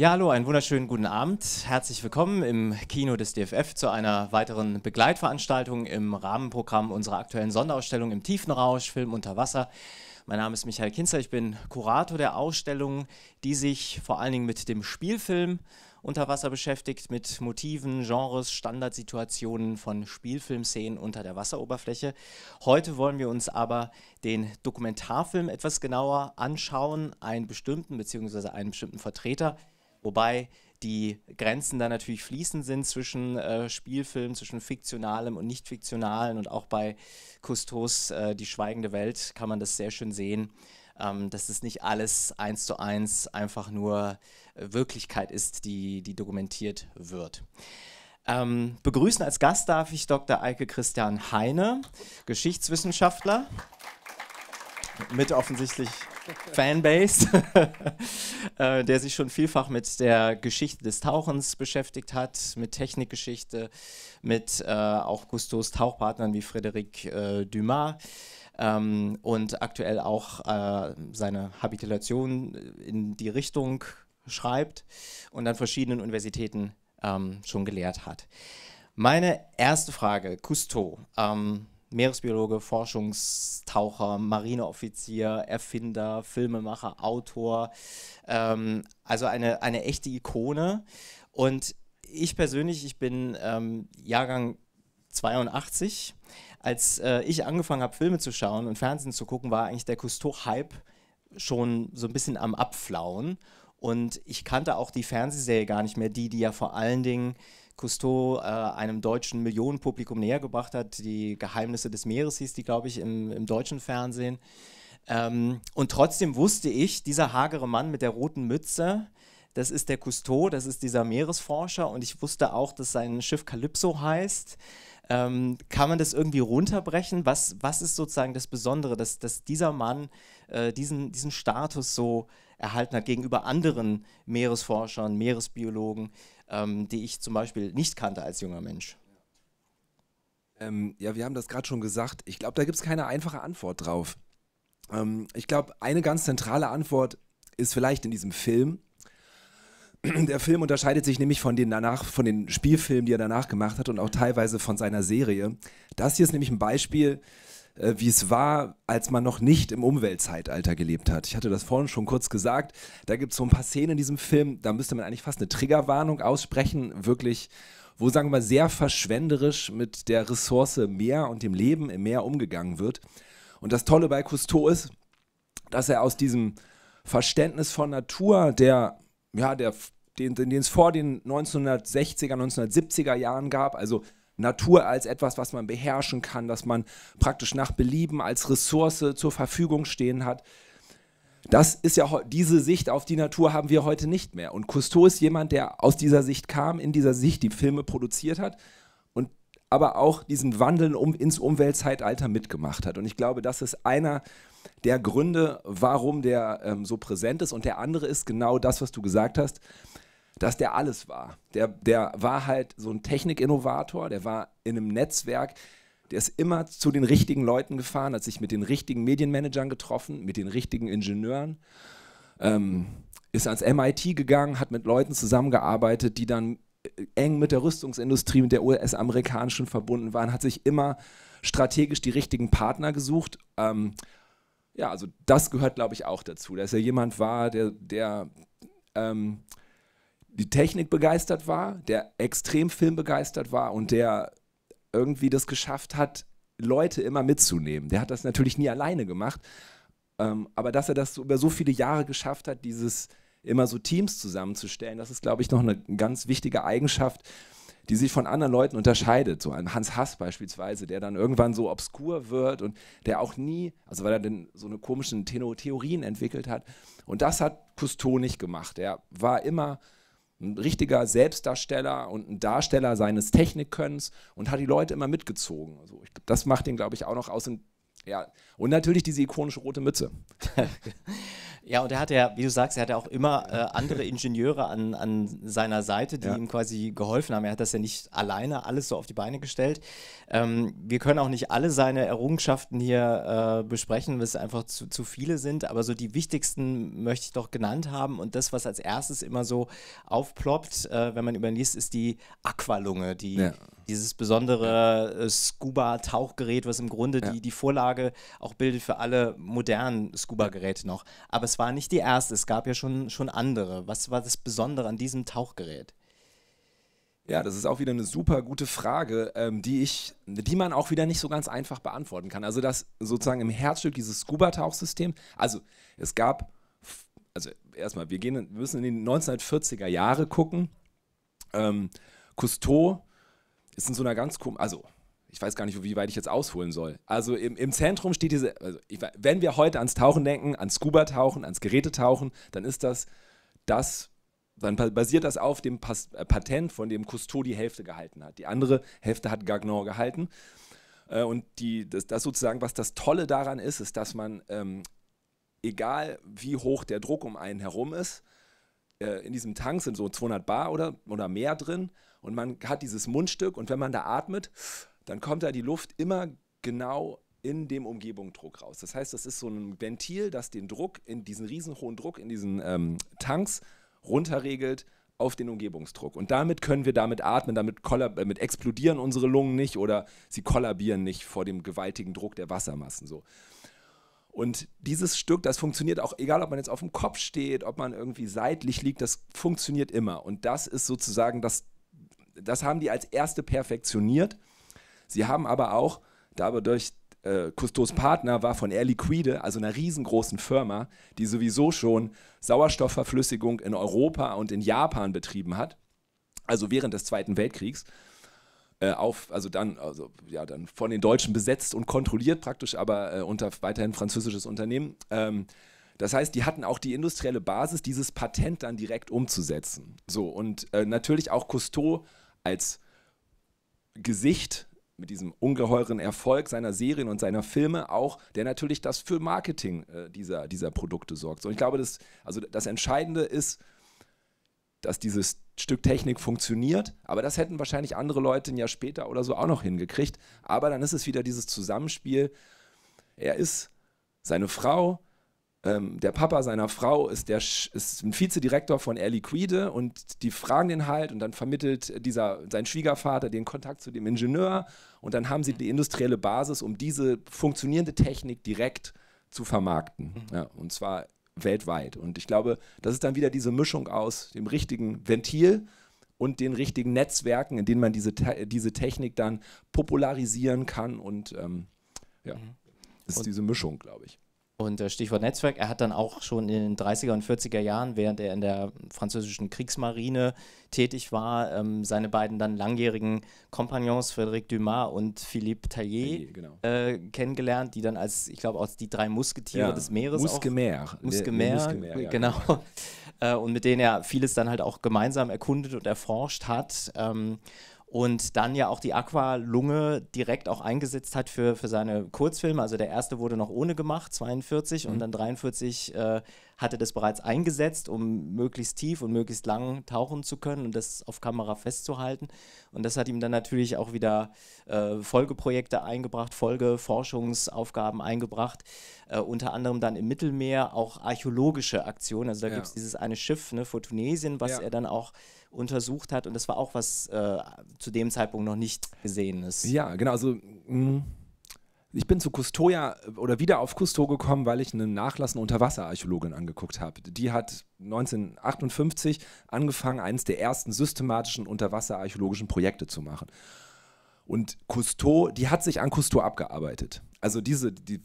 Ja, hallo, einen wunderschönen guten Abend. Herzlich willkommen im Kino des DFF zu einer weiteren Begleitveranstaltung im Rahmenprogramm unserer aktuellen Sonderausstellung im Tiefenrausch, Film unter Wasser. Mein Name ist Michael Kinzer, ich bin Kurator der Ausstellung, die sich vor allen Dingen mit dem Spielfilm unter Wasser beschäftigt, mit Motiven, Genres, Standardsituationen von Spielfilmszenen unter der Wasseroberfläche. Heute wollen wir uns aber den Dokumentarfilm etwas genauer anschauen, einen bestimmten bzw. einen bestimmten Vertreter Wobei die Grenzen da natürlich fließend sind zwischen äh, Spielfilm, zwischen fiktionalem und nicht fiktionalem. Und auch bei Cousteaus äh, Die schweigende Welt kann man das sehr schön sehen, ähm, dass es nicht alles eins zu eins einfach nur äh, Wirklichkeit ist, die, die dokumentiert wird. Ähm, begrüßen als Gast darf ich Dr. Eike Christian Heine, Geschichtswissenschaftler, mit offensichtlich Fanbase, äh, der sich schon vielfach mit der Geschichte des Tauchens beschäftigt hat, mit Technikgeschichte, mit äh, auch Gustos Tauchpartnern wie Frédéric äh, Dumas. Ähm, und aktuell auch äh, seine Habilitation in die Richtung schreibt und an verschiedenen Universitäten ähm, schon gelehrt hat. Meine erste Frage, Cousteau. Ähm, Meeresbiologe, Forschungstaucher, Marineoffizier, Erfinder, Filmemacher, Autor. Ähm, also eine, eine echte Ikone. Und ich persönlich, ich bin ähm, Jahrgang 82. Als äh, ich angefangen habe, Filme zu schauen und Fernsehen zu gucken, war eigentlich der Cousteau-Hype schon so ein bisschen am Abflauen. Und ich kannte auch die Fernsehserie gar nicht mehr, die, die ja vor allen Dingen Cousteau äh, einem deutschen Millionenpublikum nähergebracht hat. Die Geheimnisse des Meeres hieß die, glaube ich, im, im, deutschen Fernsehen. Ähm, und trotzdem wusste ich, dieser hagere Mann mit der roten Mütze, das ist der Cousteau, das ist dieser Meeresforscher und ich wusste auch, dass sein Schiff Calypso heißt. Ähm, kann man das irgendwie runterbrechen? Was, was ist sozusagen das Besondere, dass, dass dieser Mann äh, diesen, diesen Status so erhalten hat gegenüber anderen Meeresforschern, Meeresbiologen? ähm, die ich zum Beispiel nicht kannte als junger Mensch? Ähm, ja, wir haben das gerade schon gesagt. Ich glaube, da gibt es keine einfache Antwort drauf. Ähm, ich glaube, eine ganz zentrale Antwort ist vielleicht in diesem Film. Der Film unterscheidet sich nämlich von den, danach, von den Spielfilmen, die er danach gemacht hat und auch teilweise von seiner Serie. Das hier ist nämlich ein Beispiel äh, wie es war, als man noch nicht im Umweltzeitalter gelebt hat. Ich hatte das vorhin schon kurz gesagt. Da gibt es so ein paar Szenen in diesem Film, da müsste man eigentlich fast eine Triggerwarnung aussprechen. Wirklich wo, sagen wir mal, sehr verschwenderisch mit der Ressource Meer und dem Leben im Meer umgegangen wird. Und das Tolle bei Cousteau ist, dass er aus diesem Verständnis von Natur, der, ja, der, den, den es vor den 1960er, 1970er Jahren gab, also Natur als etwas, was man beherrschen kann, dass man praktisch nach Belieben als Ressource zur Verfügung stehen hat. Das ist ja diese Sicht auf die Natur haben wir heute nicht mehr. Und Cousteau ist jemand, der aus dieser Sicht kam, in dieser Sicht die Filme produziert hat und aber auch diesen Wandel um, ins Umweltzeitalter mitgemacht hat. Und ich glaube, das ist einer der Gründe, warum der ähm, so präsent ist. Und der andere ist genau das, was du gesagt hast dass der alles war. Der, der war halt so ein Technikinnovator, der war in einem Netzwerk, der ist immer zu den richtigen Leuten gefahren, hat sich mit den richtigen Medienmanagern getroffen, mit den richtigen Ingenieuren, ähm, ist ans MIT gegangen, hat mit Leuten zusammengearbeitet, die dann äh, eng mit der Rüstungsindustrie, mit der US-amerikanischen verbunden waren, hat sich immer strategisch die richtigen Partner gesucht. Ähm, ja, also das gehört, glaube ich, auch dazu, dass er jemand war, der, der ähm, die Technik begeistert war, der extrem filmbegeistert war und der irgendwie das geschafft hat, Leute immer mitzunehmen. Der hat das natürlich nie alleine gemacht, ähm, aber dass er das so über so viele Jahre geschafft hat, dieses immer so Teams zusammenzustellen, das ist, glaube ich, noch eine ganz wichtige Eigenschaft, die sich von anderen Leuten unterscheidet. So ein Hans Hass beispielsweise, der dann irgendwann so obskur wird und der auch nie, also weil er dann so eine komischen Theorien entwickelt hat. Und das hat Cousteau nicht gemacht. Er war immer ein richtiger Selbstdarsteller und ein Darsteller seines Technikkönns und hat die Leute immer mitgezogen. Also ich, das macht ihn, glaube ich, auch noch aus. Und ja, und natürlich diese ikonische rote Mütze. ja, und er hatte ja, wie du sagst, er hatte auch immer äh, andere Ingenieure an, an seiner Seite, die ja. ihm quasi geholfen haben. Er hat das ja nicht alleine alles so auf die Beine gestellt. Ähm, wir können auch nicht alle seine Errungenschaften hier äh, besprechen, weil es einfach zu, zu viele sind, aber so die wichtigsten möchte ich doch genannt haben. Und das, was als erstes immer so aufploppt, äh, wenn man überliest, ist die Aqualunge, die. Ja dieses besondere äh, Scuba-Tauchgerät, was im Grunde ja. die, die Vorlage auch bildet für alle modernen Scuba-Geräte noch. Aber es war nicht die erste, es gab ja schon, schon andere. Was war das Besondere an diesem Tauchgerät? Ja, das ist auch wieder eine super gute Frage, ähm, die ich, die man auch wieder nicht so ganz einfach beantworten kann. Also das sozusagen im Herzstück dieses scuba tauchsystem also es gab, also erstmal, wir, gehen, wir müssen in die 1940er Jahre gucken. Ähm, Cousteau ist in so einer ganz komischen, also ich weiß gar nicht, wie weit ich jetzt ausholen soll. Also im, im Zentrum steht diese, also ich, wenn wir heute ans Tauchen denken, ans Scuba-Tauchen, ans Gerätetauchen, dann ist das das, dann basiert das auf dem Pas äh, Patent, von dem Cousteau die Hälfte gehalten hat. Die andere Hälfte hat Gagnon gehalten. Äh, und die, das, das, sozusagen, was das Tolle daran ist, ist, dass man, ähm, egal wie hoch der Druck um einen herum ist, äh, in diesem Tank sind so 200 Bar oder, oder mehr drin und man hat dieses Mundstück und wenn man da atmet, dann kommt da die Luft immer genau in dem Umgebungsdruck raus. Das heißt, das ist so ein Ventil, das den Druck in diesen riesenhohen Druck in diesen ähm, Tanks runterregelt auf den Umgebungsdruck. Und damit können wir damit atmen, damit, damit explodieren unsere Lungen nicht oder sie kollabieren nicht vor dem gewaltigen Druck der Wassermassen. So. Und dieses Stück, das funktioniert auch, egal ob man jetzt auf dem Kopf steht, ob man irgendwie seitlich liegt, das funktioniert immer. Und das ist sozusagen das das haben die als erste perfektioniert. Sie haben aber auch, da aber durch äh, Cousteaus Partner war von Air Liquide, also einer riesengroßen Firma, die sowieso schon Sauerstoffverflüssigung in Europa und in Japan betrieben hat, also während des Zweiten Weltkriegs, äh, auf, also dann, also ja, dann von den Deutschen besetzt und kontrolliert praktisch, aber äh, unter weiterhin französisches Unternehmen. Ähm, das heißt, die hatten auch die industrielle Basis, dieses Patent dann direkt umzusetzen. So, und äh, natürlich auch Cousteau als Gesicht mit diesem ungeheuren Erfolg seiner Serien und seiner Filme auch, der natürlich das für Marketing äh, dieser, dieser Produkte sorgt. Und ich glaube, das, also das Entscheidende ist, dass dieses Stück Technik funktioniert, aber das hätten wahrscheinlich andere Leute ein Jahr später oder so auch noch hingekriegt. Aber dann ist es wieder dieses Zusammenspiel. Er ist seine Frau, ähm, der Papa seiner Frau ist, der, ist ein Vizedirektor von Air Liquide und die fragen den halt und dann vermittelt dieser, sein Schwiegervater den Kontakt zu dem Ingenieur und dann haben sie die industrielle Basis, um diese funktionierende Technik direkt zu vermarkten. Mhm. Ja, und zwar weltweit. Und ich glaube, das ist dann wieder diese Mischung aus dem richtigen Ventil und den richtigen Netzwerken, in denen man diese, Te diese Technik dann popularisieren kann und ähm, ja, mhm. ist und diese Mischung, glaube ich. Und äh, Stichwort Netzwerk, er hat dann auch schon in den 30er und 40er Jahren, während er in der französischen Kriegsmarine tätig war, ähm, seine beiden dann langjährigen Kompagnons Frédéric Dumas und Philippe Taillier ja, genau. äh, kennengelernt, die dann als, ich glaube, als die drei Musketiere ja. des Meeres Muskemer. auch... Muskemer. Muskemer, ja. genau. genau. äh, und mit denen er vieles dann halt auch gemeinsam erkundet und erforscht hat. Ähm, und dann ja auch die Aqua-Lunge direkt auch eingesetzt hat für, für seine Kurzfilme. Also der erste wurde noch ohne gemacht, 42 mhm. und dann 43 äh, hatte das bereits eingesetzt, um möglichst tief und möglichst lang tauchen zu können und das auf Kamera festzuhalten. Und das hat ihm dann natürlich auch wieder äh, Folgeprojekte eingebracht, Folgeforschungsaufgaben eingebracht, äh, unter anderem dann im Mittelmeer auch archäologische Aktionen. Also da ja. gibt es dieses eine Schiff ne, vor Tunesien, was ja. er dann auch untersucht hat und das war auch was äh, zu dem Zeitpunkt noch nicht gesehen ist. Ja, genau, also mh mm, ich bin zu Custoja äh, oder wieder auf Custo gekommen, weil ich einen Nachlassen eine Unterwasserarchäologin angeguckt habe. Die hat 1958 angefangen, eines der ersten systematischen unterwasserarchäologischen Projekte zu machen. Und Cousteau, die hat sich an Cousteau abgearbeitet. Also diese, die,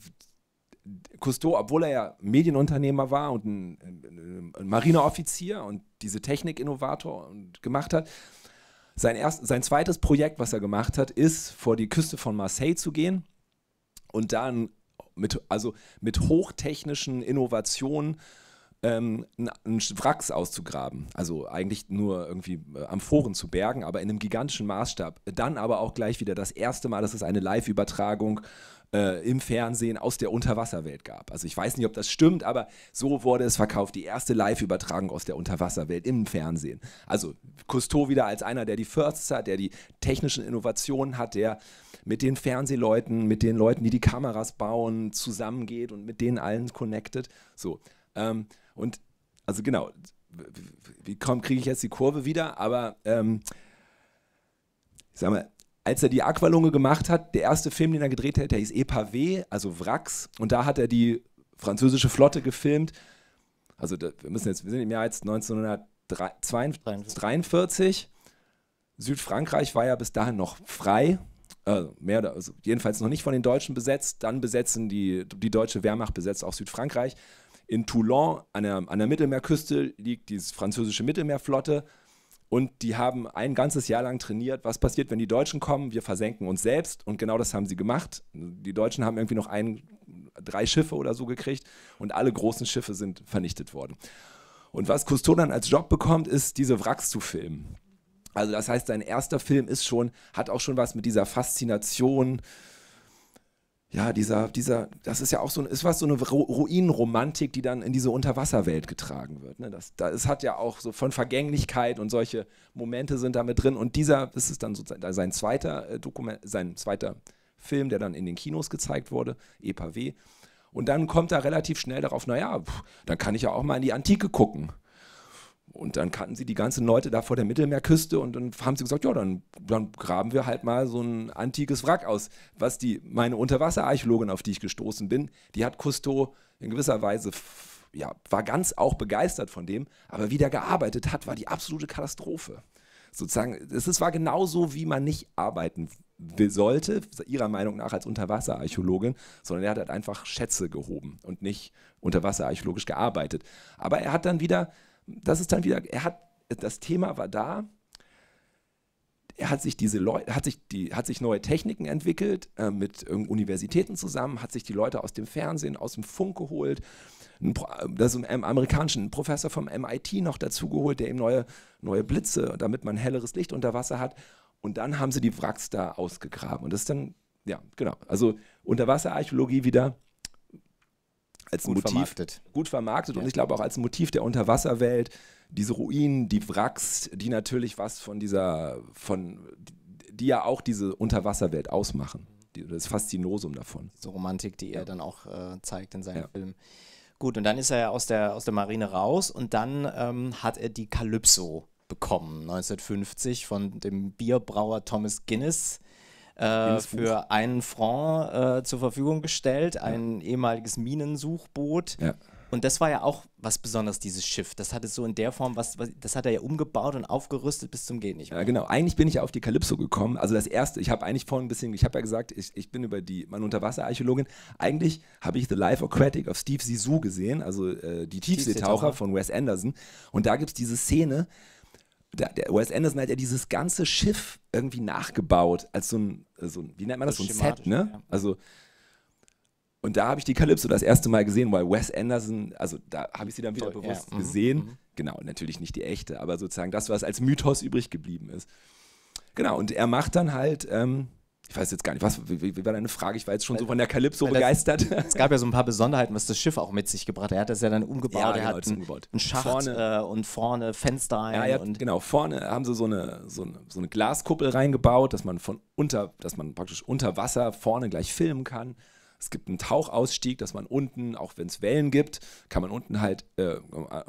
Cousteau, obwohl er ja Medienunternehmer war und ein, ein Marineoffizier und diese Technik-Innovator gemacht hat, sein, erst, sein zweites Projekt, was er gemacht hat, ist, vor die Küste von Marseille zu gehen und dann mit, also mit hochtechnischen Innovationen ähm, einen Wracks auszugraben. Also eigentlich nur irgendwie äh, Amphoren zu bergen, aber in einem gigantischen Maßstab. Dann aber auch gleich wieder das erste Mal, dass es eine Live-Übertragung äh, im Fernsehen aus der Unterwasserwelt gab. Also ich weiß nicht, ob das stimmt, aber so wurde es verkauft. Die erste Live-Übertragung aus der Unterwasserwelt im Fernsehen. Also Cousteau wieder als einer, der die Firsts hat, der die technischen Innovationen hat, der mit den Fernsehleuten, mit den Leuten, die die Kameras bauen, zusammengeht und mit denen allen connected. So. Ähm, und also genau, wie kriege ich jetzt die Kurve wieder, aber ähm, ich sag mal, als er die Aqualunge gemacht hat, der erste Film, den er gedreht hat, der hieß EPAW, also Wracks. Und da hat er die französische Flotte gefilmt. Also da, wir müssen jetzt, wir sind im Jahr jetzt 1943. Südfrankreich war ja bis dahin noch frei, äh, mehr oder, also jedenfalls noch nicht von den Deutschen besetzt. Dann besetzen die, die deutsche Wehrmacht besetzt auch Südfrankreich. In Toulon, an der, an der Mittelmeerküste, liegt die französische Mittelmeerflotte. Und die haben ein ganzes Jahr lang trainiert, was passiert, wenn die Deutschen kommen, wir versenken uns selbst. Und genau das haben sie gemacht. Die Deutschen haben irgendwie noch ein, drei Schiffe oder so gekriegt und alle großen Schiffe sind vernichtet worden. Und was Cousteau dann als Job bekommt, ist, diese Wracks zu filmen. Also das heißt, sein erster Film ist schon, hat auch schon was mit dieser Faszination äh, ja, dieser, dieser, das ist ja auch so, ist was so eine Ruinenromantik, die dann in diese Unterwasserwelt getragen wird. Ne? Das, das hat ja auch so von Vergänglichkeit und solche Momente sind damit drin. Und dieser, das ist dann so sein zweiter äh, Dokument, sein zweiter Film, der dann in den Kinos gezeigt wurde, EPAW. Und dann kommt er relativ schnell darauf, naja, pff, dann kann ich ja auch mal in die Antike gucken. Und dann kannten sie die ganzen Leute da vor der Mittelmeerküste und dann haben sie gesagt, ja, dann, dann graben wir halt mal so ein antikes Wrack aus. Was die, meine Unterwasserarchäologin, auf die ich gestoßen bin, die hat Cousteau in gewisser Weise, ja, war ganz auch begeistert von dem, aber wie der gearbeitet hat, war die absolute Katastrophe. Sozusagen, es war genauso, wie man nicht arbeiten sollte, ihrer Meinung nach als Unterwasserarchäologin, sondern er hat halt einfach Schätze gehoben und nicht unterwasserarchäologisch gearbeitet. Aber er hat dann wieder das ist dann wieder, er hat, das Thema war da, er hat sich diese Leute, hat sich die, hat sich neue Techniken entwickelt, äh, mit Universitäten zusammen, hat sich die Leute aus dem Fernsehen, aus dem Funk geholt, ein äh, das einen amerikanischen Professor vom MIT noch dazu geholt, der ihm neue, neue Blitze, damit man helleres Licht unter Wasser hat. Und dann haben sie die Wracks da ausgegraben. Und das ist dann, ja, genau. Also Unterwasserarchäologie wieder als gut Motiv vermarktet. gut vermarktet ja. und ich glaube auch als Motiv der Unterwasserwelt, diese Ruinen, die Wracks, die natürlich was von dieser, von, die ja auch diese Unterwasserwelt ausmachen. das Faszinosum davon. So Romantik, die ja. er dann auch äh, zeigt in seinem ja. Film. Gut, und dann ist er aus der, aus der Marine raus und dann ähm, hat er die Calypso bekommen, 1950 von dem Bierbrauer Thomas Guinness äh, für einen Franc äh, zur Verfügung gestellt, ein ja. ehemaliges Minensuchboot. Ja. Und das war ja auch was Besonderes, dieses Schiff. Das hatte so in der Form, was, was, das hat er ja umgebaut und aufgerüstet bis zum Gehen nicht. Ja, genau. Eigentlich bin ich ja auf die Kalypso gekommen. Also das erste, ich habe eigentlich vorhin ein bisschen, ich habe ja gesagt, ich, ich bin über die, meine Unterwasserarchäologin. Eigentlich habe ich The Life Aquatic of Steve Zissou gesehen, also äh, die Tiefseetaucher Tiefsee von Wes Anderson. Und da gibt es diese Szene, der Wes Anderson hat ja dieses ganze Schiff irgendwie nachgebaut, als so ein, äh, so ein wie nennt man das, so ein Set, ne? Ja. Also, und da habe ich die Calypso das erste Mal gesehen, weil Wes Anderson, also da habe ich sie dann wieder Toll, bewusst ja. Mhm, gesehen. Mhm. Genau, natürlich nicht die echte, aber sozusagen das, was als Mythos übrig geblieben ist. Genau, und er macht dann halt ähm, ich weiß jetzt gar nicht, was, wie, wie war deine Frage? Ich war jetzt schon so von der Calypso begeistert. Das, es gab ja so ein paar Besonderheiten, was das Schiff auch mit sich gebracht hat. Er hat das ja dann umgebaut. Ja, genau, er hat einen, umgebaut. einen Schacht vorne. Äh, und vorne Fenster ein. Ja, hat, genau, vorne haben sie so eine, so, eine, so eine Glaskuppel reingebaut, dass man von unter, dass man praktisch unter Wasser vorne gleich filmen kann. Es gibt einen Tauchausstieg, dass man unten, auch wenn es Wellen gibt, kann man unten halt äh,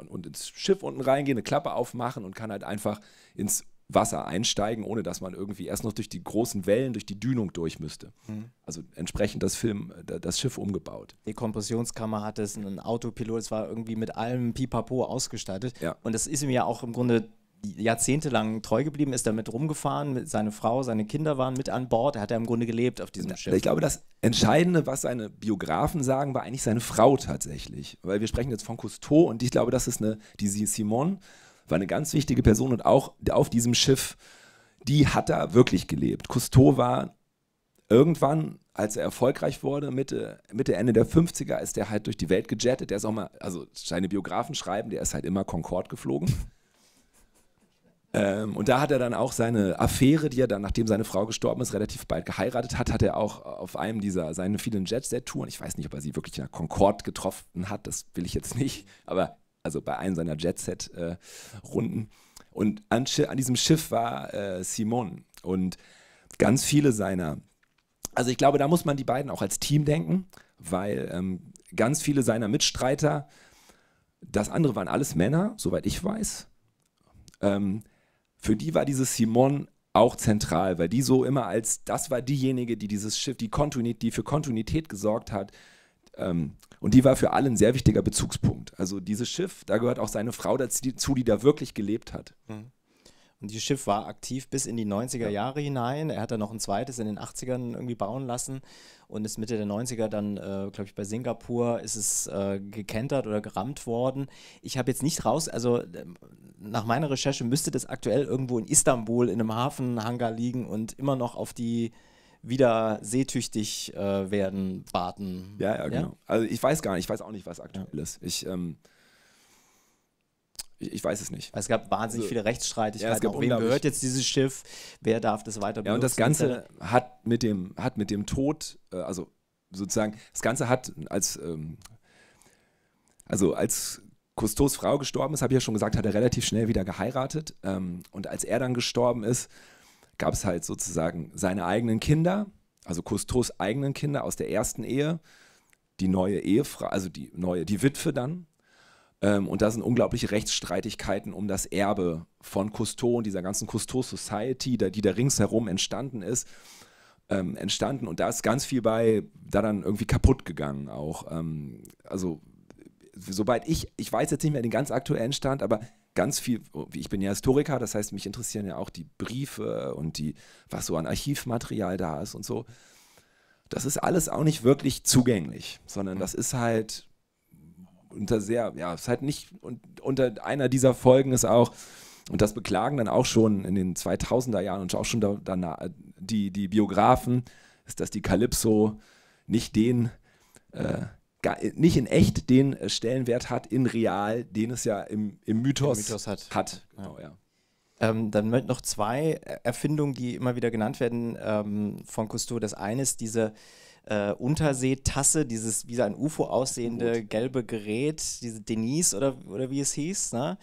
und ins Schiff unten reingehen, eine Klappe aufmachen und kann halt einfach ins Wasser einsteigen, ohne dass man irgendwie erst noch durch die großen Wellen, durch die Dünung durch müsste. Mhm. Also entsprechend das Film, das Schiff umgebaut. Die Kompressionskammer hatte es, ein Autopilot, es war irgendwie mit allem Pipapo ausgestattet. Ja. Und das ist ihm ja auch im Grunde jahrzehntelang treu geblieben, ist damit rumgefahren, seine Frau, seine Kinder waren mit an Bord, er hat ja im Grunde gelebt auf diesem Schiff. Ich glaube, das Entscheidende, was seine Biografen sagen, war eigentlich seine Frau tatsächlich, weil wir sprechen jetzt von Cousteau und ich glaube, das ist eine, die Simone, war eine ganz wichtige Person und auch auf diesem Schiff, die hat da wirklich gelebt. Cousteau war irgendwann, als er erfolgreich wurde, Mitte, Mitte, Ende der 50er, ist er halt durch die Welt gejettet. Der ist auch mal, also seine Biografen schreiben, der ist halt immer Concorde geflogen. ähm, und da hat er dann auch seine Affäre, die er dann, nachdem seine Frau gestorben ist, relativ bald geheiratet hat, hat er auch auf einem dieser, seinen vielen Jet-Set-Touren, ich weiß nicht, ob er sie wirklich in der Concorde getroffen hat, das will ich jetzt nicht, aber also bei einem seiner Jet-Set-Runden. und an, an, diesem Schiff war äh, Simon und ganz viele seiner, also ich glaube, da muss man die beiden auch als Team denken, weil ähm, ganz viele seiner Mitstreiter, das andere waren alles Männer, soweit ich weiß. Ähm, für die war dieses Simon auch zentral, weil die so immer als, das war diejenige, die dieses Schiff, die, Kontinuität, die für Kontinuität gesorgt hat, ähm, und die war für alle ein sehr wichtiger Bezugspunkt. Also dieses Schiff, da gehört auch seine Frau dazu, die da wirklich gelebt hat. Mhm. Und dieses Schiff war aktiv bis in die 90er Jahre hinein. Er hat dann noch ein zweites in den 80ern irgendwie bauen lassen und ist Mitte der 90er dann, äh, glaube ich, bei Singapur ist es äh, gekentert oder gerammt worden. Ich habe jetzt nicht raus, also äh, nach meiner Recherche müsste das aktuell irgendwo in Istanbul in einem Hafenhangar liegen und immer noch auf die wieder seetüchtig äh, werden, baten. Ja, ja, genau. Ja? Also ich weiß gar nicht, ich weiß auch nicht, was aktuell ja. ist. Ich, ähm, ich, ich, weiß es nicht. Es gab wahnsinnig also, viele Rechtsstreitigkeiten. Ja, wem gehört jetzt dieses Schiff? Wer darf das weiter benutzen? Ja, und das Ganze hat mit dem, hat mit dem Tod, äh, also sozusagen, das Ganze hat als, ähm, also als Cousteaus Frau gestorben ist, habe ich ja schon gesagt, hat er relativ schnell wieder geheiratet. Ähm, und als er dann gestorben ist, gab es halt sozusagen seine eigenen Kinder, also Cousteaus eigenen Kinder aus der ersten Ehe, die neue Ehefrau, also die neue, die Witwe dann. Ähm, und da sind unglaubliche Rechtsstreitigkeiten um das Erbe von Cousteau und dieser ganzen Cousteau Society, die da ringsherum entstanden ist. Ähm, entstanden und da ist ganz viel bei da dann irgendwie kaputt gegangen auch. Ähm, also soweit ich, ich weiß jetzt nicht mehr den ganz aktuellen Stand, aber ganz viel, ich bin ja Historiker, das heißt, mich interessieren ja auch die Briefe und die, was so an Archivmaterial da ist und so. Das ist alles auch nicht wirklich zugänglich, sondern mhm. das ist halt unter sehr, ja, es ist halt nicht, und unter einer dieser Folgen ist auch, und das beklagen dann auch schon in den 2000er Jahren und auch schon da, danach, die, die Biografen, ist, dass die Kalypso nicht den, äh, gar, nicht in echt den äh, Stellenwert hat, in real, den es ja im, im Mythos, Mythos, hat. hat. Genau, ja. Ähm, dann noch zwei Erfindungen, die immer wieder genannt werden ähm, von Cousteau. Das eine ist diese äh, Unterseetasse, dieses wie ein UFO aussehende Gut. gelbe Gerät, diese Denise oder, oder wie es hieß, ne?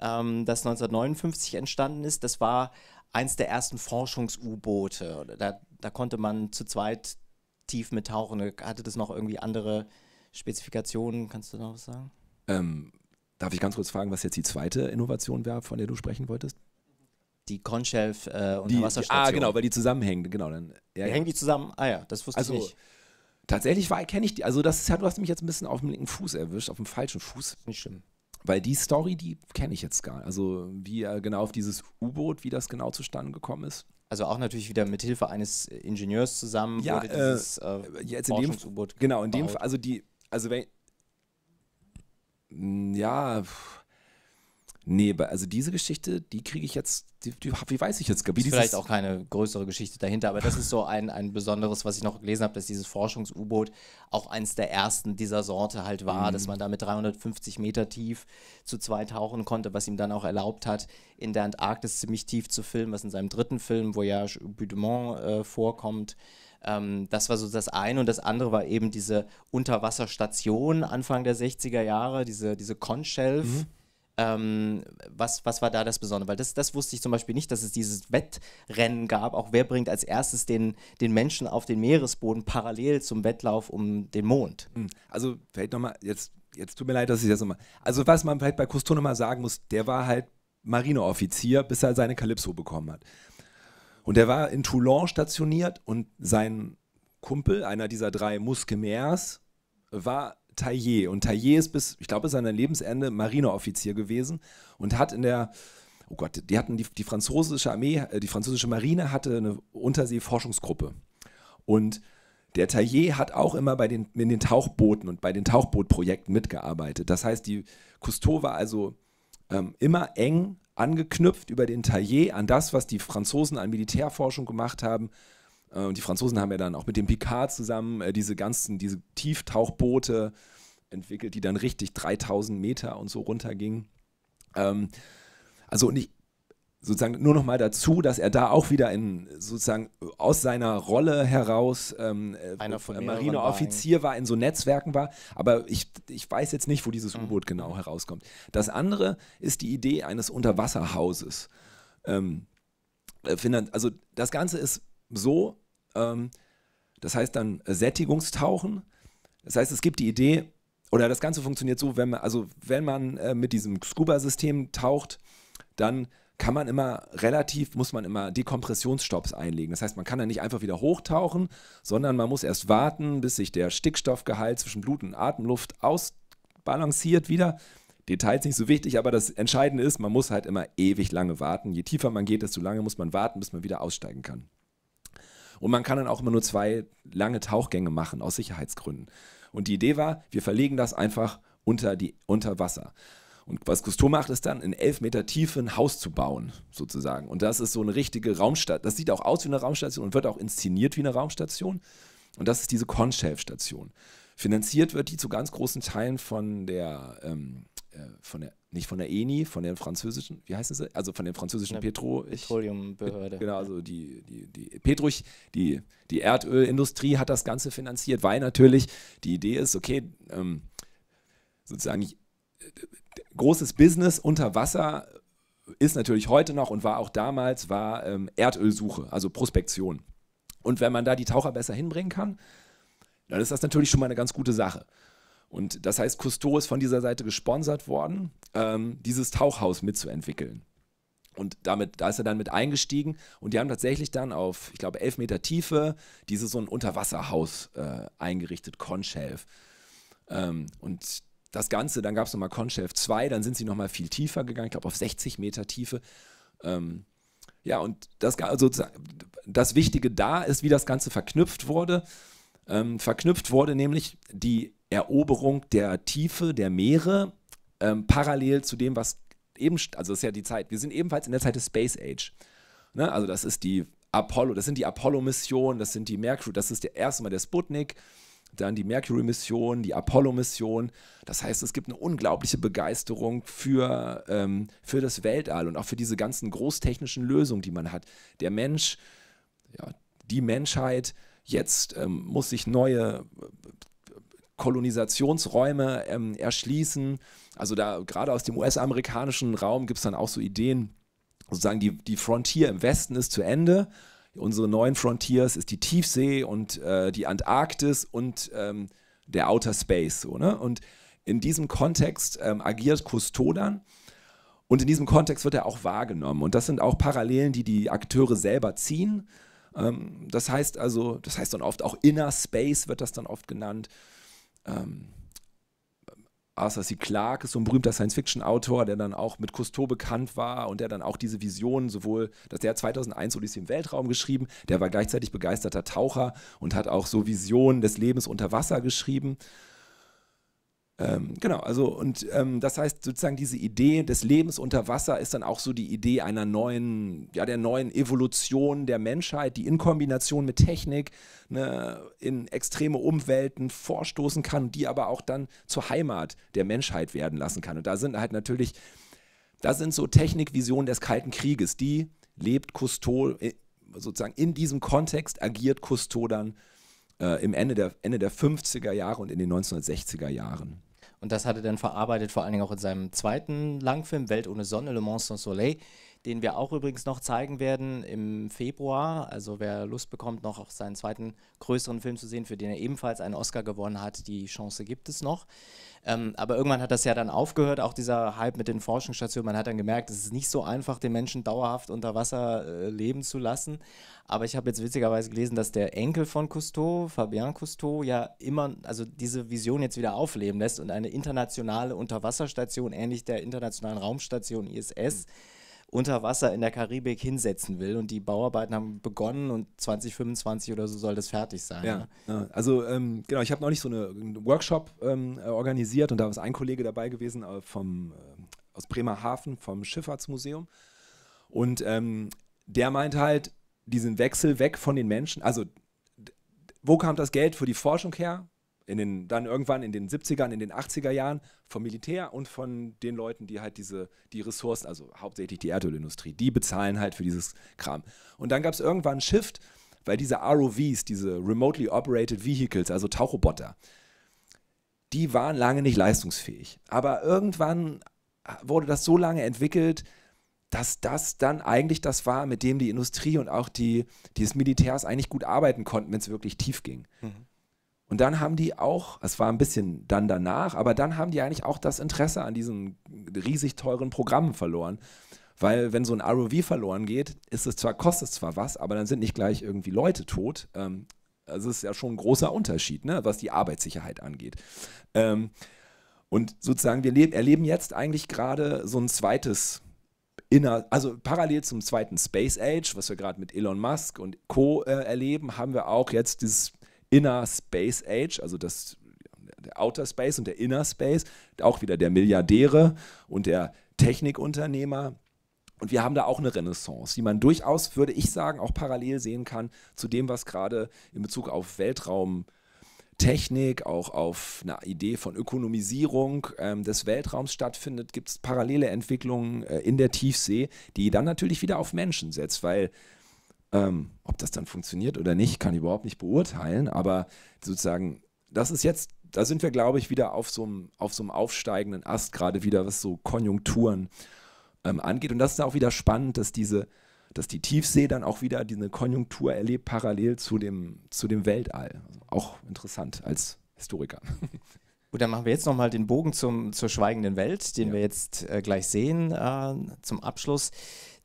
ähm, das 1959 entstanden ist. Das war eins der ersten Forschungs-U-Boote. Da, da konnte man zu zweit tief mit tauchen. Da hatte das noch irgendwie andere Spezifikationen, kannst du noch was sagen? Ähm, darf ich ganz kurz fragen, was jetzt die zweite Innovation wäre, von der du sprechen wolltest? Die Conchelf äh, und die, Wasserstation. Die, ah, genau, weil die zusammenhängen. Genau, dann, ja, ja. Hängen die zusammen? Ah ja, das wusste also, ich nicht. Tatsächlich kenne ich die. Also, das hat, du hast mich jetzt ein bisschen auf dem linken Fuß erwischt, auf dem falschen Fuß. Nicht schlimm. Weil die Story, die kenne ich jetzt gar nicht. Also, wie äh, genau auf dieses U-Boot, wie das genau zustande gekommen ist. Also auch natürlich wieder mit Hilfe eines Ingenieurs zusammen ja, wurde dieses äh, äh jetzt in dem, Genau, in dem Fall, also die also wenn, mm, ja, nee, also diese Geschichte, die kriege ich jetzt, die, die, die, weiß ich jetzt gar nicht. vielleicht auch keine größere Geschichte dahinter, aber das ist so ein, ein besonderes, was ich noch gelesen habe, dass dieses Forschungs-U-Boot auch eins der ersten dieser Sorte halt war, mhm. dass man da mit 350 Meter tief zu zwei tauchen konnte, was ihm dann auch erlaubt hat, in der Antarktis ziemlich tief zu filmen, was in seinem dritten Film, Voyage au Bout du Monde, äh, vorkommt, ähm, das war so das eine. Und das andere war eben diese Unterwasserstation Anfang der 60er Jahre, diese, diese conch mhm. ähm, was, was war da das Besondere? Weil das, das wusste ich zum Beispiel nicht, dass es dieses Wettrennen gab. Auch wer bringt als erstes den, den Menschen auf den Meeresboden parallel zum Wettlauf um den Mond? Hm. Also, vielleicht nochmal, jetzt, jetzt tut mir leid, dass ich das nochmal. Also, was man vielleicht bei Cousteau nochmal sagen muss, der war halt Marineoffizier, bis er seine Kalypso bekommen hat. Und er war in Toulon stationiert und sein Kumpel, einer dieser drei Muskemärs, war Taillet. Und Taillet ist bis, ich glaube, sein Lebensende Marineoffizier gewesen und hat in der, oh Gott, die hatten die, die französische Armee, äh, die französische Marine hatte eine Unterseeforschungsgruppe. Und der Taillet hat auch immer bei den, in den Tauchbooten und bei den Tauchbootprojekten mitgearbeitet. Das heißt, die Cousteau war also ähm, immer eng angeknüpft über den Taillet an das, was die Franzosen an Militärforschung gemacht haben. Äh, und die Franzosen haben ja dann auch mit dem Picard zusammen äh, diese ganzen, diese Tieftauchboote entwickelt, die dann richtig 3000 Meter und so runtergingen. Ähm, also und ich, sozusagen nur noch mal dazu, dass er da auch wieder in sozusagen aus seiner Rolle heraus ähm, äh, Marineoffizier war, in so Netzwerken war. Aber ich, ich weiß jetzt nicht, wo dieses mhm. U-Boot genau herauskommt. Das andere ist die Idee eines Unterwasserhauses. Ähm, äh, also das Ganze ist so, ähm, das heißt dann Sättigungstauchen. Das heißt, es gibt die Idee, oder das Ganze funktioniert so, wenn man, also wenn man äh, mit diesem Scuba-System taucht, dann kann man immer relativ, muss man immer Dekompressionsstopps einlegen. Das heißt, man kann dann nicht einfach wieder hochtauchen, sondern man muss erst warten, bis sich der Stickstoffgehalt zwischen Blut und Atemluft ausbalanciert wieder. Details nicht so wichtig, aber das Entscheidende ist, man muss halt immer ewig lange warten. Je tiefer man geht, desto lange muss man warten, bis man wieder aussteigen kann. Und man kann dann auch immer nur zwei lange Tauchgänge machen, aus Sicherheitsgründen. Und die Idee war, wir verlegen das einfach unter, die, unter Wasser. Und was Cousteau macht, ist dann in elf Meter Tiefe ein Haus zu bauen, sozusagen. Und das ist so eine richtige Raumstation. Das sieht auch aus wie eine Raumstation und wird auch inszeniert wie eine Raumstation. Und das ist diese Conchave-Station. Finanziert wird die zu ganz großen Teilen von der, ähm, äh, von der nicht von der ENI, von der französischen, wie heißen sie? Also von der französischen Petro Petroleumbehörde. Genau, also die, die, die Petruch, die, die Erdölindustrie hat das Ganze finanziert, weil natürlich die Idee ist, okay, ähm, sozusagen großes Business unter Wasser ist natürlich heute noch und war auch damals, war ähm, Erdölsuche, also Prospektion. Und wenn man da die Taucher besser hinbringen kann, dann ist das natürlich schon mal eine ganz gute Sache. Und das heißt, Cousteau ist von dieser Seite gesponsert worden, ähm, dieses Tauchhaus mitzuentwickeln. Und damit, da ist er dann mit eingestiegen und die haben tatsächlich dann auf, ich glaube, elf Meter Tiefe dieses so ein Unterwasserhaus äh, eingerichtet, Conshelf. Ähm, und das Ganze, dann gab es nochmal Conchef 2, dann sind sie nochmal viel tiefer gegangen, ich glaube auf 60 Meter Tiefe. Ähm, ja, und das, also das Wichtige da ist, wie das Ganze verknüpft wurde. Ähm, verknüpft wurde nämlich die Eroberung der Tiefe der Meere ähm, parallel zu dem, was eben, also das ist ja die Zeit, wir sind ebenfalls in der Zeit des Space Age. Ne? Also das ist die Apollo, das sind die Apollo-Missionen, das sind die Mercury, das ist der erste Mal der Sputnik, dann die Mercury-Mission, die Apollo-Mission. Das heißt, es gibt eine unglaubliche Begeisterung für, ähm, für das Weltall und auch für diese ganzen großtechnischen Lösungen, die man hat. Der Mensch, ja, die Menschheit, jetzt ähm, muss sich neue äh, Kolonisationsräume ähm, erschließen. Also da gerade aus dem US-amerikanischen Raum gibt es dann auch so Ideen, sozusagen die, die Frontier im Westen ist zu Ende unsere neuen Frontiers ist die Tiefsee und äh, die Antarktis und ähm, der Outer Space. So, ne? Und in diesem Kontext ähm, agiert Cousteau dann. Und in diesem Kontext wird er auch wahrgenommen. Und das sind auch Parallelen, die die Akteure selber ziehen. Ähm, das heißt also, das heißt dann oft auch Inner Space wird das dann oft genannt. Ähm, Arthur C. Clarke ist so ein berühmter Science-Fiction-Autor, der dann auch mit Cousteau bekannt war und der dann auch diese Visionen sowohl, dass der 2001 Odyssee im Weltraum geschrieben, der war gleichzeitig begeisterter Taucher und hat auch so Visionen des Lebens unter Wasser geschrieben. Ähm, genau, also und ähm, das heißt sozusagen diese Idee des Lebens unter Wasser ist dann auch so die Idee einer neuen, ja der neuen Evolution der Menschheit, die in Kombination mit Technik ne, in extreme Umwelten vorstoßen kann, die aber auch dann zur Heimat der Menschheit werden lassen kann. Und da sind halt natürlich, da sind so Technikvisionen des Kalten Krieges, die lebt Cousteau, äh, sozusagen in diesem Kontext agiert Cousteau dann äh, im Ende der, Ende der 50er Jahre und in den 1960er Jahren. Und das hat er dann verarbeitet, vor allen Dingen auch in seinem zweiten Langfilm, Welt ohne Sonne, Le Mans sans Soleil, den wir auch übrigens noch zeigen werden im Februar. Also wer Lust bekommt, noch seinen zweiten größeren Film zu sehen, für den er ebenfalls einen Oscar gewonnen hat, die Chance gibt es noch. Ähm, aber irgendwann hat das ja dann aufgehört, auch dieser Hype mit den Forschungsstationen. Man hat dann gemerkt, es ist nicht so einfach, den Menschen dauerhaft unter Wasser äh, leben zu lassen. Aber ich habe jetzt witzigerweise gelesen, dass der Enkel von Cousteau, Fabien Cousteau, ja immer, also diese Vision jetzt wieder aufleben lässt und eine internationale Unterwasserstation, ähnlich der internationalen Raumstation ISS, mhm unter Wasser in der Karibik hinsetzen will. Und die Bauarbeiten haben begonnen und 2025 oder so soll das fertig sein. Ja, ne? ja. also ähm, genau, ich habe noch nicht so eine, einen Workshop ähm, organisiert und da ist ein Kollege dabei gewesen äh, vom, äh, aus Bremerhaven vom Schifffahrtsmuseum. Und ähm, der meint halt, diesen Wechsel weg von den Menschen, also wo kam das Geld für die Forschung her? in den, dann irgendwann in den 70ern, in den 80er Jahren vom Militär und von den Leuten, die halt diese, die Ressourcen, also hauptsächlich die Erdölindustrie, die bezahlen halt für dieses Kram. Und dann gab es irgendwann einen Shift, weil diese ROVs, diese Remotely Operated Vehicles, also Tauchroboter, die waren lange nicht leistungsfähig. Aber irgendwann wurde das so lange entwickelt, dass das dann eigentlich das war, mit dem die Industrie und auch die, die des Militärs eigentlich gut arbeiten konnten, wenn es wirklich tief ging. Mhm. Und dann haben die auch, es war ein bisschen dann danach, aber dann haben die eigentlich auch das Interesse an diesen riesig teuren Programmen verloren. Weil wenn so ein ROV verloren geht, ist es zwar, kostet es zwar was, aber dann sind nicht gleich irgendwie Leute tot. Ähm, also ist ja schon ein großer Unterschied, ne, was die Arbeitssicherheit angeht. Ähm, und sozusagen, wir erleben jetzt eigentlich gerade so ein zweites inner, also parallel zum zweiten Space Age, was wir gerade mit Elon Musk und Co. Äh, erleben, haben wir auch jetzt dieses Inner Space Age, also das der Outer Space und der Inner Space, auch wieder der Milliardäre und der Technikunternehmer. Und wir haben da auch eine Renaissance, die man durchaus, würde ich sagen, auch parallel sehen kann zu dem, was gerade in Bezug auf Weltraumtechnik, auch auf eine Idee von Ökonomisierung ähm, des Weltraums stattfindet, gibt es parallele Entwicklungen äh, in der Tiefsee, die dann natürlich wieder auf Menschen setzt, weil ähm, ob das dann funktioniert oder nicht, kann ich überhaupt nicht beurteilen, aber sozusagen, das ist jetzt, da sind wir, glaube ich, wieder auf so einem auf aufsteigenden Ast, gerade wieder, was so Konjunkturen ähm, angeht. Und das ist auch wieder spannend, dass diese, dass die Tiefsee dann auch wieder diese Konjunktur erlebt, parallel zu dem, zu dem Weltall. Also auch interessant als Historiker. Gut, dann machen wir jetzt nochmal den Bogen zum, zur schweigenden Welt, den ja. wir jetzt äh, gleich sehen äh, zum Abschluss.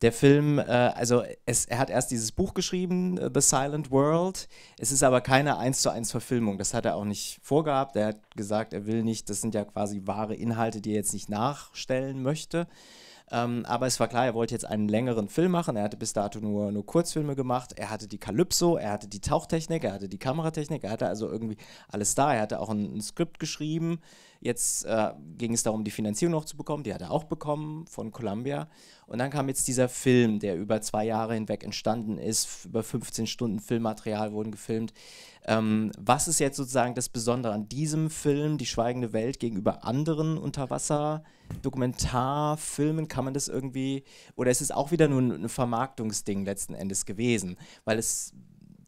Der Film, äh, also es, er hat erst dieses Buch geschrieben, äh, The Silent World. Es ist aber keine eins zu eins Verfilmung. Das hat er auch nicht vorgehabt. Er hat gesagt, er will nicht, das sind ja quasi wahre Inhalte, die er jetzt nicht nachstellen möchte. Ähm, aber es war klar, er wollte jetzt einen längeren Film machen. Er hatte bis dato nur, nur Kurzfilme gemacht. Er hatte die Kalypso, er hatte die Tauchtechnik, er hatte die Kameratechnik, er hatte also irgendwie alles da. Er hatte auch ein, ein Skript geschrieben. Jetzt äh, ging es darum, die Finanzierung noch zu bekommen. Die hat er auch bekommen von Columbia. Und dann kam jetzt dieser Film, der über zwei Jahre hinweg entstanden ist. Über 15 Stunden Filmmaterial wurden gefilmt. Ähm, was ist jetzt sozusagen das Besondere an diesem Film, Die Schweigende Welt, gegenüber anderen Unterwasser-Dokumentarfilmen? Kann man das irgendwie, oder ist es auch wieder nur ein Vermarktungsding letzten Endes gewesen? Weil es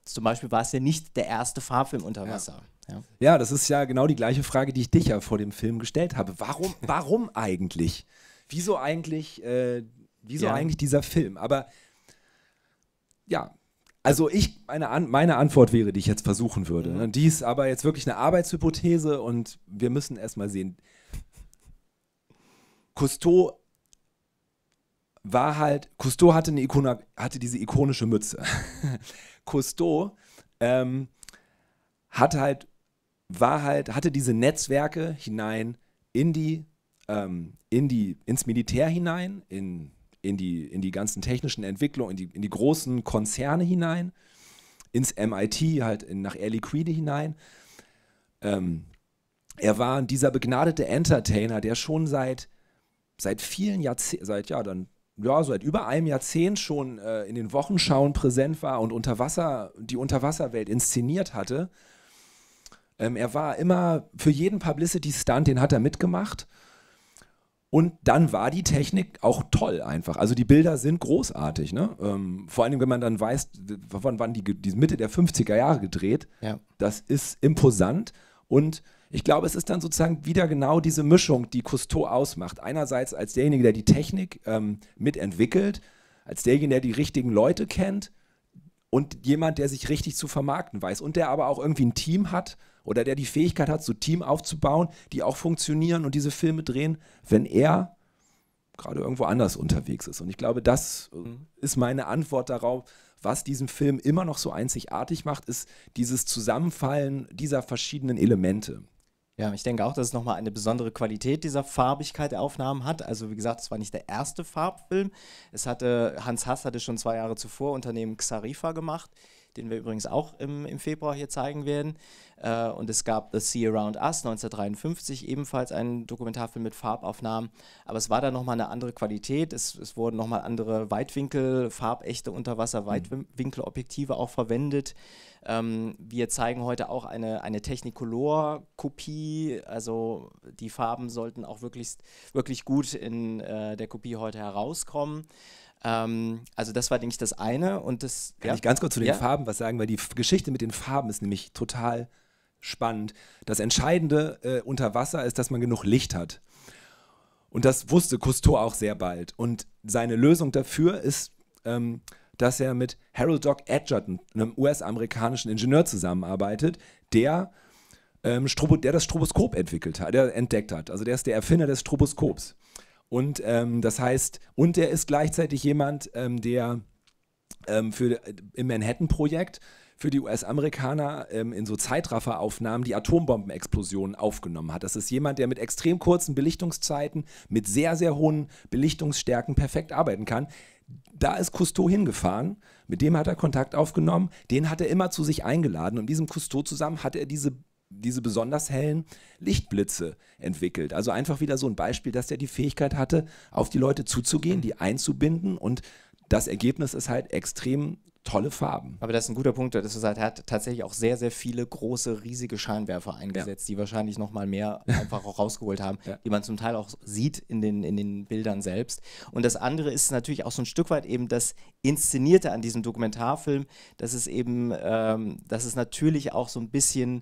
zum Beispiel war es ja nicht der erste Fahrfilm unter Wasser. Ja. Ja. ja, das ist ja genau die gleiche Frage, die ich dich ja vor dem Film gestellt habe. Warum, warum eigentlich? Wieso eigentlich, äh, wieso ja. eigentlich dieser Film? Aber ja, also ich, meine, An meine Antwort wäre, die ich jetzt versuchen würde. Mhm. Ne? Die ist aber jetzt wirklich eine Arbeitshypothese und wir müssen erstmal sehen. Cousteau war halt, Cousteau hatte, eine Ikona, hatte diese ikonische Mütze. Cousteau ähm, hat halt war halt, hatte diese Netzwerke hinein in die, ähm, in die, ins Militär hinein, in, in, die, in die ganzen technischen Entwicklungen, in die, in die großen Konzerne hinein, ins MIT, halt in, nach Air Liquide hinein. Ähm, er war dieser begnadete Entertainer, der schon seit, seit vielen Jahrzehnten, seit ja, dann ja, seit über einem Jahrzehnt schon äh, in den Wochenschauen präsent war und Unterwasser, die Unterwasserwelt inszeniert hatte ähm, er war immer für jeden Publicity-Stunt, den hat er mitgemacht. Und dann war die Technik auch toll einfach. Also die Bilder sind großartig. Ne? Ähm, vor allem, wenn man dann weiß, wann waren die, die Mitte der 50er Jahre gedreht. Ja. Das ist imposant. Und ich glaube, es ist dann sozusagen wieder genau diese Mischung, die Cousteau ausmacht. Einerseits als derjenige, der die Technik ähm, mitentwickelt, als derjenige, der die richtigen Leute kennt und jemand, der sich richtig zu vermarkten weiß und der aber auch irgendwie ein Team hat, oder der die Fähigkeit hat, so Team aufzubauen, die auch funktionieren und diese Filme drehen, wenn er gerade irgendwo anders unterwegs ist. Und ich glaube, das mhm. äh, ist meine Antwort darauf. Was diesen Film immer noch so einzigartig macht, ist dieses Zusammenfallen dieser verschiedenen Elemente. Ja, ich denke auch, dass es nochmal eine besondere Qualität dieser Farbigkeit der Aufnahmen hat. Also wie gesagt, es war nicht der erste Farbfilm. Es hatte, Hans Haas hatte schon zwei Jahre zuvor Unternehmen Xarifa gemacht, den wir übrigens auch im, im Februar hier zeigen werden. Äh, und es gab The Sea Around Us 1953, ebenfalls ein Dokumentarfilm mit Farbaufnahmen. Aber es war dann nochmal eine andere Qualität. Es, es wurden nochmal andere Weitwinkel, farbechte Unterwasser-Weitwinkelobjektive mhm. auch verwendet. Ähm, wir zeigen heute auch eine, eine Technicolor-Kopie. Also die Farben sollten auch wirklich, wirklich gut in äh, der Kopie heute herauskommen. Ähm, also das war, denke ich, das eine. Und das, Kann ja? ich ganz kurz zu den ja? Farben was sagen, weil die Geschichte mit den Farben ist nämlich total spannend. Das Entscheidende äh, unter Wasser ist, dass man genug Licht hat. Und das wusste Cousteau auch sehr bald. Und seine Lösung dafür ist, ähm, dass er mit Harold Doc Edgerton, einem US-amerikanischen Ingenieur, zusammenarbeitet, der, ähm, der das Stroboskop entwickelt hat, der entdeckt hat. Also der ist der Erfinder des Stroboskops. Und ähm, das heißt, und er ist gleichzeitig jemand, ähm, der ähm, für, äh, im Manhattan-Projekt für die US-Amerikaner ähm, in so Zeitrafferaufnahmen die Atombombenexplosionen aufgenommen hat. Das ist jemand, der mit extrem kurzen Belichtungszeiten, mit sehr, sehr hohen Belichtungsstärken perfekt arbeiten kann. Da ist Cousteau hingefahren, mit dem hat er Kontakt aufgenommen, den hat er immer zu sich eingeladen und diesem Cousteau zusammen hat er diese diese besonders hellen Lichtblitze entwickelt. Also einfach wieder so ein Beispiel, dass er die Fähigkeit hatte, auf die Leute zuzugehen, die einzubinden und das Ergebnis ist halt extrem tolle Farben. Aber das ist ein guter Punkt, dass du sagst, er hat tatsächlich auch sehr, sehr viele große, riesige Scheinwerfer eingesetzt, ja. die wahrscheinlich nochmal mehr einfach auch rausgeholt haben, ja. die man zum Teil auch sieht in den, in den Bildern selbst. Und das andere ist natürlich auch so ein Stück weit eben das Inszenierte an diesem Dokumentarfilm, dass es eben, ähm, dass es natürlich auch so ein bisschen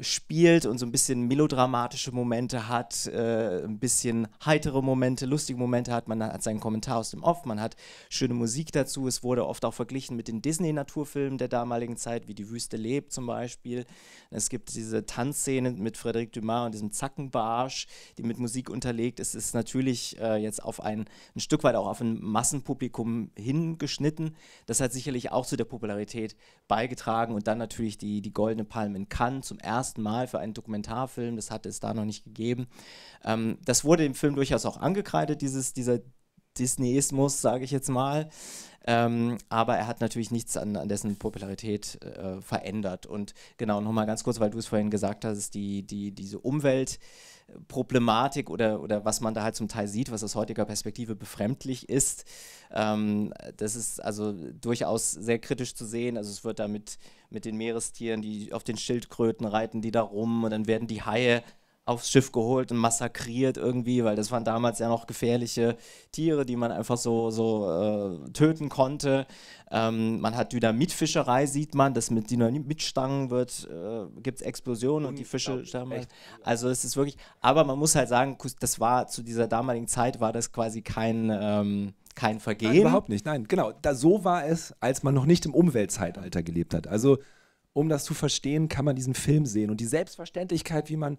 spielt und so ein bisschen melodramatische Momente hat, äh, ein bisschen heitere Momente, lustige Momente hat. Man hat seinen Kommentar aus dem Off, man hat schöne Musik dazu. Es wurde oft auch verglichen mit den Disney-Naturfilmen der damaligen Zeit, wie Die Wüste lebt zum Beispiel. Es gibt diese Tanzszene mit Frédéric Dumas und diesem Zackenbarsch, die mit Musik unterlegt ist. Es ist natürlich äh, jetzt auf ein, ein Stück weit auch auf ein Massenpublikum hingeschnitten. Das hat sicherlich auch zu der Popularität beigetragen und dann natürlich die, die Goldene Palme in Cannes zum ersten ersten Mal für einen Dokumentarfilm, das hatte es da noch nicht gegeben. Ähm, das wurde im Film durchaus auch angekreidet, dieses, dieser Disneyismus, sage ich jetzt mal. Ähm, aber er hat natürlich nichts an, an dessen Popularität äh, verändert. Und genau, nochmal ganz kurz, weil du es vorhin gesagt hast, die, die, diese Umwelt. Problematik oder, oder was man da halt zum Teil sieht, was aus heutiger Perspektive befremdlich ist. Ähm, das ist also durchaus sehr kritisch zu sehen. Also es wird da mit, mit den Meerestieren, die auf den Schildkröten reiten, die da rum und dann werden die Haie aufs Schiff geholt und massakriert irgendwie, weil das waren damals ja noch gefährliche Tiere, die man einfach so, so äh, töten konnte. Ähm, man hat Dynamitfischerei, sieht man, das mit Dynamitstangen wird, äh, gibt es Explosionen und die Fische sterben. Halt. Also es ist wirklich, aber man muss halt sagen, das war zu dieser damaligen Zeit war das quasi kein... Ähm, kein Vergehen. Nein, überhaupt nicht, nein, genau. Da, so war es, als man noch nicht im Umweltzeitalter gelebt hat. Also, um das zu verstehen, kann man diesen Film sehen und die Selbstverständlichkeit, wie man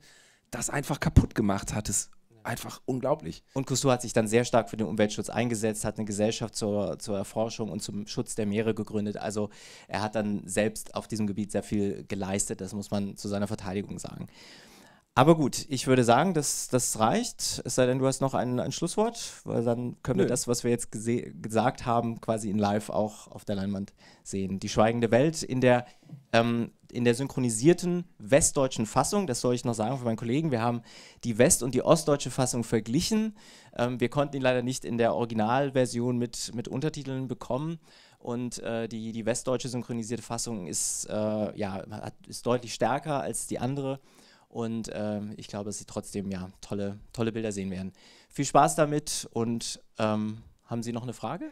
das einfach kaputt gemacht hat. Es ist einfach unglaublich. Und Cousteau hat sich dann sehr stark für den Umweltschutz eingesetzt, hat eine Gesellschaft zur, zur Erforschung und zum Schutz der Meere gegründet. Also er hat dann selbst auf diesem Gebiet sehr viel geleistet, das muss man zu seiner Verteidigung sagen. Aber gut, ich würde sagen, dass das reicht. Es sei denn, du hast noch ein, ein Schlusswort, weil dann können Nö. wir das, was wir jetzt gesagt haben, quasi in live auch auf der Leinwand sehen. Die schweigende Welt in der, ähm, in der synchronisierten westdeutschen Fassung, das soll ich noch sagen für meinen Kollegen, wir haben die west- und die ostdeutsche Fassung verglichen. Ähm, wir konnten ihn leider nicht in der Originalversion mit, mit Untertiteln bekommen. Und äh, die, die westdeutsche synchronisierte Fassung ist, äh, ja, hat, ist deutlich stärker als die andere und äh, ich glaube, dass Sie trotzdem ja tolle, tolle Bilder sehen werden. Viel Spaß damit und ähm, haben Sie noch eine Frage?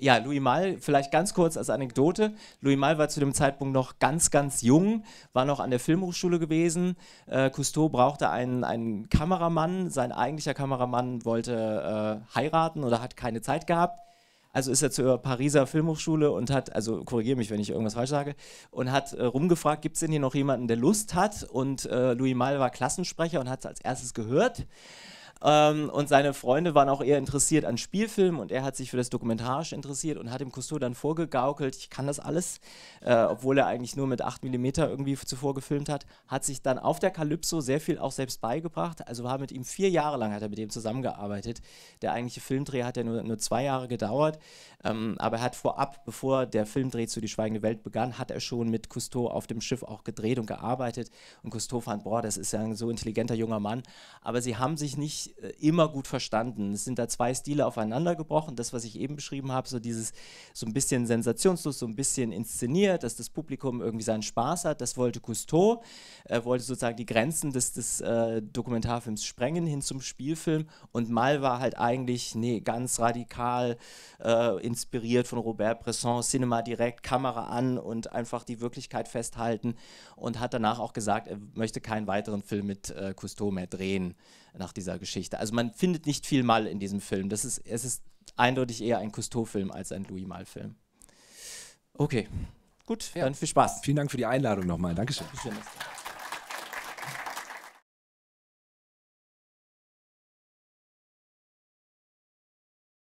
ja, Louis Mal, vielleicht ganz kurz als Anekdote. Louis Mal war zu dem Zeitpunkt noch ganz, ganz jung, war noch an der Filmhochschule gewesen. Äh, Cousteau brauchte einen, einen Kameramann. Sein eigentlicher Kameramann wollte äh, heiraten oder hat keine Zeit gehabt. Also ist er zur Pariser Filmhochschule und hat, also korrigiere mich, wenn ich irgendwas falsch sage, und hat äh, rumgefragt, gibt es denn hier noch jemanden, der Lust hat? Und äh, Louis Mal war Klassensprecher und hat es als erstes gehört. Ähm, und seine Freunde waren auch eher interessiert an Spielfilmen und er hat sich für das Dokumentarisch interessiert und hat dem Cousteau dann vorgegaukelt, ich kann das alles, äh, obwohl er eigentlich nur mit 8 mm irgendwie zuvor gefilmt hat, hat sich dann auf der Calypso sehr viel auch selbst beigebracht. Also war mit ihm vier Jahre lang, hat er mit ihm zusammengearbeitet. Der eigentliche Filmdreh hat ja nur, nur zwei Jahre gedauert, ähm, aber er hat vorab, bevor der Filmdreh zu Die Schweigende Welt begann, hat er schon mit Cousteau auf dem Schiff auch gedreht und gearbeitet. Und Cousteau fand, boah, das ist ja ein so intelligenter junger Mann. Aber sie haben sich nicht äh, immer gut verstanden. Es sind da zwei Stile aufeinander gebrochen. Das, was ich eben beschrieben habe, so dieses so ein bisschen sensationslos, so ein bisschen inszeniert, dass das Publikum irgendwie seinen Spaß hat, das wollte Cousteau. Er äh, wollte sozusagen die Grenzen des, des äh, Dokumentarfilms sprengen hin zum Spielfilm. Und Mal war halt eigentlich nee, ganz radikal äh, inspiriert von Robert Bresson, Cinema direkt, Kamera an und einfach die Wirklichkeit festhalten. Und hat danach auch gesagt, er möchte keinen weiteren Film mit äh, Cousteau mehr drehen nach dieser Geschichte. Also man findet nicht viel Mal in diesem Film. Das ist, es ist eindeutig eher ein Cousteau-Film als ein Louis Mal-Film. Okay, gut, ja. dann viel Spaß. Vielen Dank für die Einladung nochmal. Dankeschön. Dankeschön.